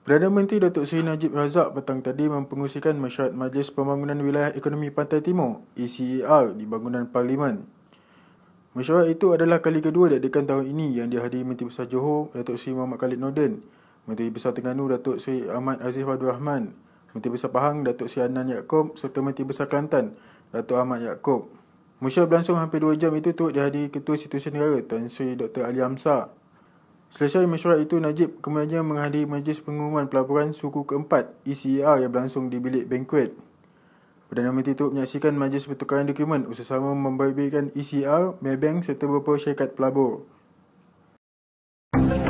Perdana Menteri Datuk Seri Najib Razak petang tadi mempengusikan masyarakat Majlis Pembangunan Wilayah Ekonomi Pantai Timur ECER di bangunan Parlimen. Masyarakat itu adalah kali kedua diadakan tahun ini yang dihadiri Menteri Besar Johor Datuk Seri Muhammad Khalid Norden, Menteri Besar Tengganu Datuk Seri Ahmad Aziz Abdul Rahman, Menteri Besar Pahang Datuk Seri Anan Yaakob serta Menteri Besar Kelantan Datuk Ahmad Yaakob. Mesyuarat berlangsung hampir 2 jam itu turut dihadiri Ketua Situasi Negara Tan Sri Dr. Ali Amsar Selesai mesyuarat itu, Najib kemudian menghadiri majlis pengumuman pelaburan suku keempat ECR yang berlangsung di bilik banquet. Perdana Menteri Tuk menyaksikan majlis pertukaran dokumen usahasama membabitkan ECR, Maybank serta beberapa syarikat pelabur. Thank you.